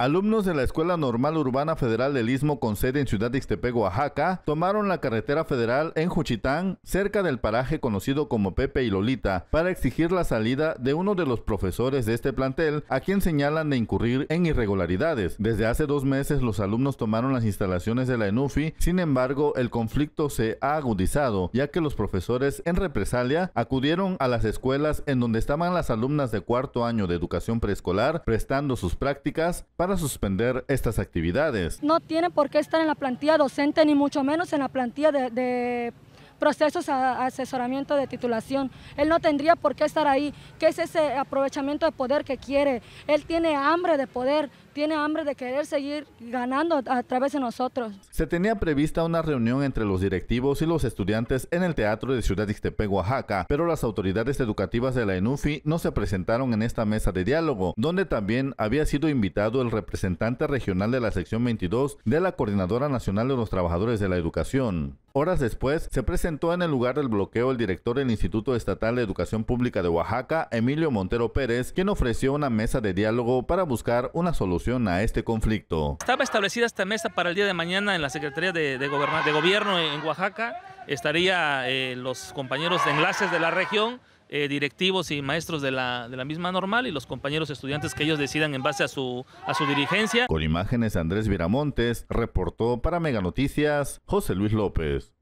Alumnos de la Escuela Normal Urbana Federal del Istmo con sede en Ciudad de Ixtepec, Oaxaca, tomaron la carretera federal en Juchitán, cerca del paraje conocido como Pepe y Lolita, para exigir la salida de uno de los profesores de este plantel, a quien señalan de incurrir en irregularidades. Desde hace dos meses los alumnos tomaron las instalaciones de la ENUFI, sin embargo el conflicto se ha agudizado, ya que los profesores en represalia acudieron a las escuelas en donde estaban las alumnas de cuarto año de educación preescolar prestando sus prácticas para a suspender estas actividades. No tiene por qué estar en la plantilla docente, ni mucho menos en la plantilla de, de procesos de asesoramiento de titulación. Él no tendría por qué estar ahí. ¿Qué es ese aprovechamiento de poder que quiere? Él tiene hambre de poder, tiene hambre de querer seguir ganando a través de nosotros. Se tenía prevista una reunión entre los directivos y los estudiantes en el Teatro de Ciudad Ixtepec, Oaxaca, pero las autoridades educativas de la ENUFI no se presentaron en esta mesa de diálogo, donde también había sido invitado el representante regional de la sección 22 de la Coordinadora Nacional de los Trabajadores de la Educación. Horas después se presentó en el lugar del bloqueo el director del Instituto Estatal de Educación Pública de Oaxaca, Emilio Montero Pérez, quien ofreció una mesa de diálogo para buscar una solución a este conflicto. Estaba establecida esta mesa para el día de mañana en la Secretaría de, Gobierno en Oaxaca. Estarían eh, los compañeros de enlaces de la región, eh, directivos y maestros de la, misma normal y los compañeros estudiantes que ellos decidan en base a su, a su dirigencia. Con imágenes Andrés Viramontes, reportó para Mega Noticias José Luis López.